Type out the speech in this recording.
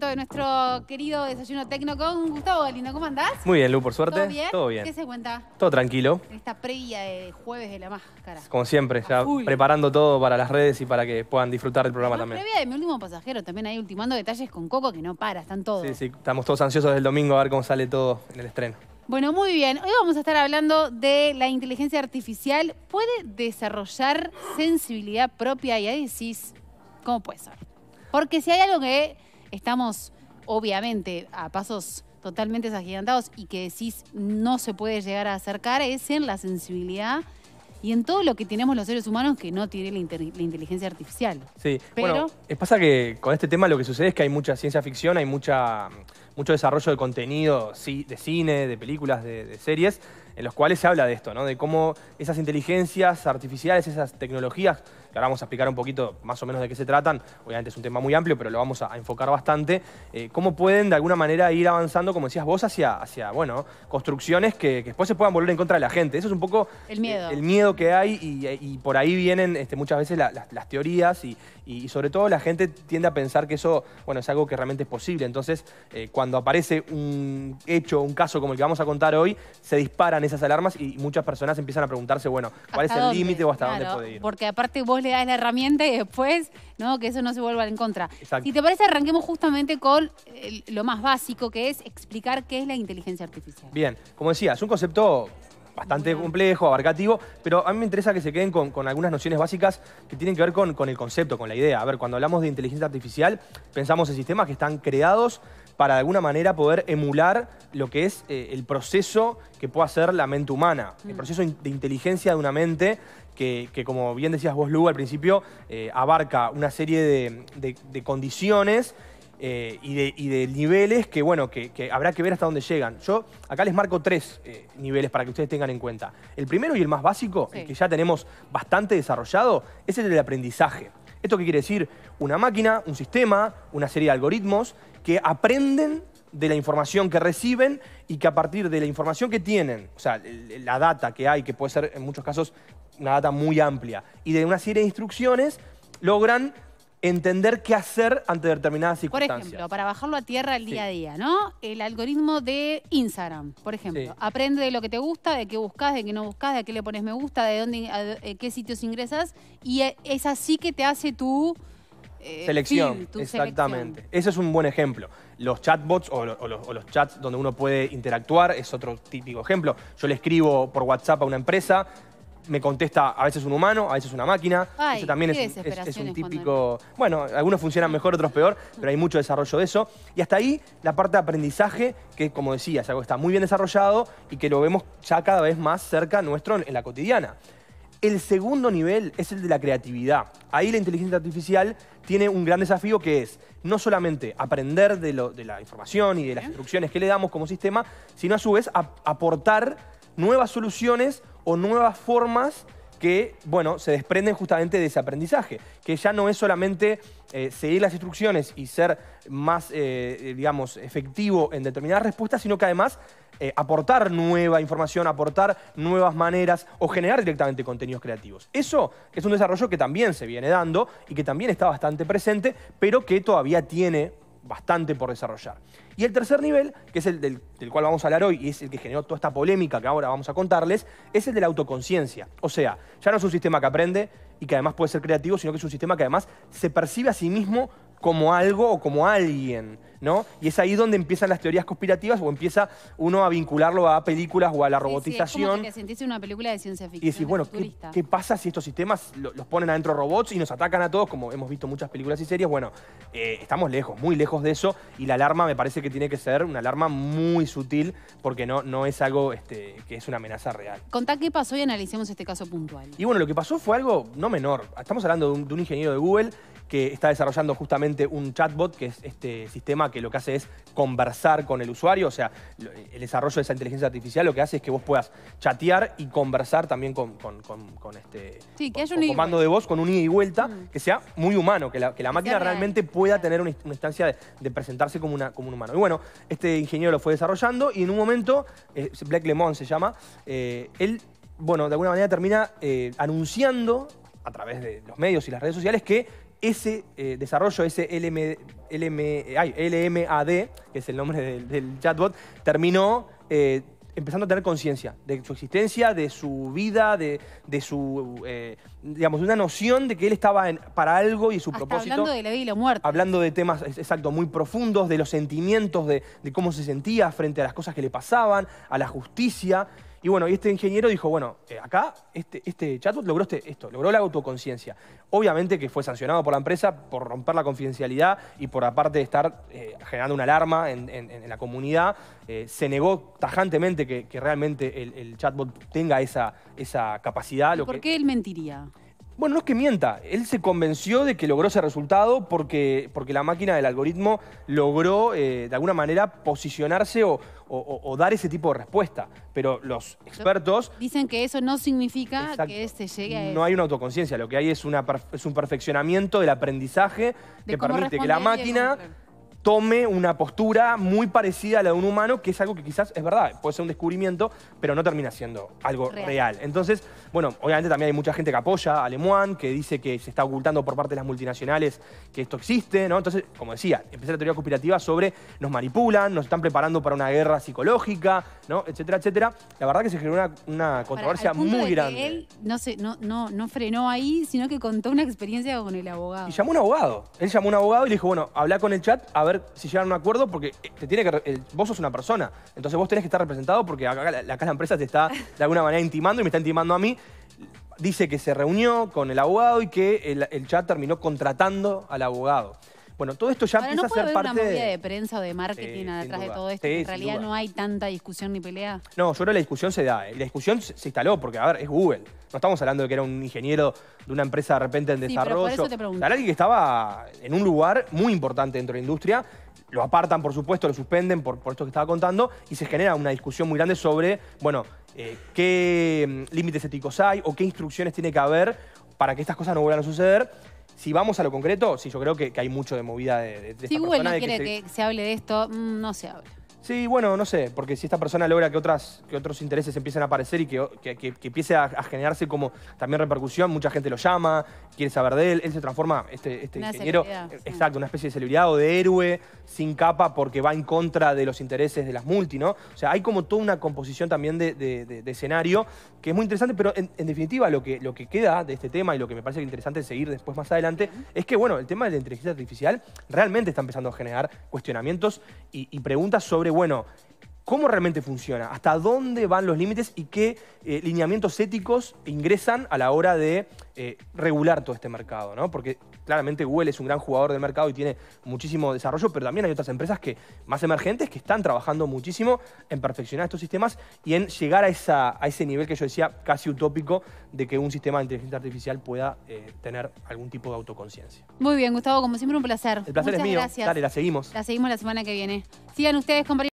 de nuestro querido desayuno técnico con Gustavo Galindo. ¿Cómo andás? Muy bien, Lu, por suerte. ¿Todo bien? ¿Qué se cuenta? Todo tranquilo. En esta previa de jueves de la máscara. Como siempre, ya preparando todo para las redes y para que puedan disfrutar del programa también. previa de mi último pasajero, también ahí ultimando detalles con Coco que no para, están todos. Sí, sí, estamos todos ansiosos del domingo a ver cómo sale todo en el estreno. Bueno, muy bien. Hoy vamos a estar hablando de la inteligencia artificial. ¿Puede desarrollar sensibilidad propia? Y ahí decís, ¿cómo puede ser? Porque si hay algo que estamos obviamente a pasos totalmente agigantados y que decís no se puede llegar a acercar, es en la sensibilidad y en todo lo que tenemos los seres humanos que no tiene la, inteligencia artificial. Sí, pero bueno, pasa que con este tema lo que sucede es que hay mucha ciencia ficción, hay mucha, mucho desarrollo de contenido de cine, de películas, de series en los cuales se habla de esto, ¿no? de cómo esas inteligencias artificiales, esas tecnologías, que ahora vamos a explicar un poquito más o menos de qué se tratan, obviamente es un tema muy amplio, pero lo vamos a, enfocar bastante, eh, cómo pueden de alguna manera ir avanzando, como decías vos, hacia, hacia bueno, construcciones que, después se puedan volver en contra de la gente. Eso es un poco el miedo, que hay y, por ahí vienen este, muchas veces las, teorías y, sobre todo la gente tiende a pensar que eso bueno, es algo que realmente es posible. Entonces, eh, cuando aparece un hecho, un caso como el que vamos a contar hoy, se disparan esas alarmas y muchas personas empiezan a preguntarse, bueno, ¿cuál es el límite o hasta dónde puede ir? Porque aparte vos le das la herramienta y después, ¿no? Que eso no se vuelva en contra. y Si te parece, arranquemos justamente con eh, lo más básico, que es explicar qué es la inteligencia artificial. Bien, como decía, es un concepto bastante complejo, abarcativo, pero a mí me interesa que se queden con, algunas nociones básicas que tienen que ver con, con, el concepto, con la idea. A ver, cuando hablamos de inteligencia artificial, pensamos en sistemas que están creados para de alguna manera poder emular lo que es eh, el proceso que puede hacer la mente humana, el mm. proceso de inteligencia de una mente que, como bien decías vos, Lugo, al principio eh, abarca una serie de, condiciones eh, y, de, niveles que, bueno, que, habrá que ver hasta dónde llegan. Yo acá les marco tres niveles para que ustedes tengan en cuenta. El primero y el más básico, el que ya tenemos bastante desarrollado, es el del aprendizaje. ¿Esto qué quiere decir? Una máquina, un sistema, una serie de algoritmos que aprenden de la información que reciben y que a partir de la información que tienen, o sea, la data que hay, que puede ser en muchos casos una data muy amplia, y de una serie de instrucciones, logran entender qué hacer ante determinadas circunstancias. Por ejemplo, para bajarlo a tierra el día a día, ¿no? El algoritmo de Instagram, por ejemplo. Aprende de lo que te gusta, de qué buscas, de qué no buscas, de qué le pones me gusta, de dónde, eh, qué sitios ingresas. Y eh, es así que te hace tu... Eh, selección, exactamente. Ese es un buen ejemplo. Los chatbots o, los, chats donde uno puede interactuar es otro típico ejemplo. Yo le escribo por WhatsApp a una empresa, me contesta a veces un humano, a veces una máquina. eso también es, un típico... Bueno, algunos funcionan mejor, otros peor, pero hay mucho desarrollo de eso. Y hasta ahí la parte de aprendizaje, que como decías, algo está muy bien desarrollado y que lo vemos ya cada vez más cerca nuestro en- la cotidiana. El segundo nivel es el de la creatividad. Ahí la inteligencia artificial tiene un gran desafío que es no solamente aprender de, la información y de las instrucciones que le damos como sistema, sino a su vez aportar nuevas soluciones o nuevas formas que, bueno, se desprenden justamente de ese aprendizaje, que ya no es solamente eh, seguir las instrucciones y ser más, eh, eh, digamos, efectivo en determinadas respuestas, sino que además aportar nueva información, aportar nuevas maneras o generar directamente contenidos creativos. Eso es un desarrollo que también se viene dando y que también está bastante presente, pero que todavía tiene bastante por desarrollar. Y el tercer nivel, que es el del, cual vamos a hablar hoy y es el que generó toda esta polémica que ahora vamos a contarles, es el de la autoconciencia. O sea, ya no es un sistema que aprende y que además puede ser creativo, sino que es un sistema que además se percibe a sí mismo como algo o como alguien. Y es ahí donde empiezan las teorías conspirativas o empieza uno a vincularlo a películas o a la robotización. Y decís, bueno, ¿qué, pasa si estos sistemas los ponen adentro robots y nos atacan a todos, como hemos visto muchas películas y series? Bueno, eh, estamos lejos, muy lejos de eso, y la alarma me parece que tiene que ser una alarma muy sutil, porque no, no es algo este, que es una amenaza real. Contá qué pasó y analicemos este caso puntual. Y bueno, lo que pasó fue algo no menor. Estamos hablando de un, de un ingeniero de Google que está desarrollando justamente un chatbot, que es este sistema que que lo que hace es conversar con el usuario. O sea, el desarrollo de esa inteligencia artificial lo que hace es que vos puedas chatear y conversar también con, este sí, un comando de voz, con un ida y vuelta, mm. que sea muy humano, que la, máquina realmente pueda tener una, instancia de, presentarse como, una, como un humano. Y bueno, este ingeniero lo fue desarrollando y en un momento, eh, Black Lemon se llama, eh, él, bueno, de alguna manera termina eh, anunciando a través de los medios y las redes sociales que ese eh, desarrollo, ese LM, LM, LMAD, que es el nombre del, chatbot, terminó eh, empezando a tener conciencia de su existencia, de su vida, de, su, eh, una noción de que él estaba para algo y su propósito. Hablando de la vida y la muerte. Hablando de temas, exacto, muy profundos, de los sentimientos, de cómo se sentía frente a las cosas que le pasaban, a la justicia. Y bueno, y este ingeniero dijo, bueno, eh, acá este, este chatbot logró este, esto, logró la autoconciencia. Obviamente que fue sancionado por la empresa por romper la confidencialidad y por aparte de estar eh, generando una alarma en, la comunidad, eh, se negó tajantemente que, realmente el, chatbot tenga esa, esa capacidad. ¿Y ¿Por qué él mentiría? Bueno, no es que mienta, él se convenció de que logró ese resultado porque, porque la máquina del algoritmo logró eh, de alguna manera posicionarse o, dar ese tipo de respuesta. Pero los expertos... Dicen que eso no significa que se este llegue a No hay una autoconciencia, lo que hay es, una, un perfeccionamiento del aprendizaje que permite que la máquina tome una postura muy parecida a la de un humano, que es algo que quizás es verdad, puede ser un descubrimiento, pero no termina siendo algo real. Entonces, bueno, obviamente también hay mucha gente que apoya a Lemoine, que dice que se está ocultando por parte de las multinacionales que esto existe, ¿no? Entonces, como decía, empezar la teoría conspirativa sobre nos manipulan, nos están preparando para una guerra psicológica, ¿no? Etcétera, etcétera. La verdad que se generó una, una controversia muy grande. él no, sé, no, no, no frenó ahí, sino que contó una experiencia con el abogado. Y llamó a un abogado. Él llamó a un abogado y le dijo, bueno, habla con el chat a ver si llegan a un acuerdo porque eh, te tiene que, vos sos una persona. Entonces vos tenés que estar representado porque acá, la empresa te está de alguna manera intimando y me está intimando a mí dice que se reunió con el abogado y que el, chat terminó contratando al abogado. Bueno, todo esto ya empieza no puede a ser parte una movida de... prensa o de marketing detrás de todo esto. en realidad no hay tanta discusión ni pelea. No, yo creo que la discusión se da. La discusión se instaló porque, a ver, es Google. No estamos hablando de que era un ingeniero de una empresa de repente en desarrollo. eso te que estaba en un lugar muy importante dentro de la industria. Lo apartan, por supuesto, lo suspenden por, esto que estaba contando y se genera una discusión muy grande sobre, bueno, eh, qué mm, límites éticos hay o qué instrucciones tiene que haber para que estas cosas no vuelvan a suceder si vamos a lo concreto, sí, yo creo que, hay mucho de movida de, si esta Google no quiere que, se... que se... hable de esto, mm, no se hable. Sí, bueno, no sé, porque si esta persona logra que, que otros intereses empiecen a aparecer y que, empiece a, generarse como también repercusión, mucha gente lo llama, quiere saber de él, él se transforma, este, este ingeniero, exacto, una especie de celebridad o de héroe sin capa porque va en contra de los intereses de las multi, ¿no? O sea, hay como toda una composición también de, escenario que es muy interesante, pero en, definitiva lo que, lo que queda de este tema y lo que me parece interesante seguir después más adelante es que, bueno, el tema de la inteligencia artificial realmente está empezando a generar cuestionamientos y, y preguntas sobre bueno, cómo realmente funciona, hasta dónde van los límites y qué eh, lineamientos éticos ingresan a la hora de eh, regular todo este mercado, ¿no? Porque claramente Google es un gran jugador del mercado y tiene muchísimo desarrollo, pero también hay otras empresas que, más emergentes que están trabajando muchísimo en perfeccionar estos sistemas y en llegar a, esa, a ese nivel que yo decía casi utópico de que un sistema de inteligencia artificial pueda eh, tener algún tipo de autoconciencia. Muy bien, Gustavo, como siempre un placer. El placer es mío. Gracias. Dale, la seguimos. La seguimos la semana que viene. Sigan ustedes, compañeros.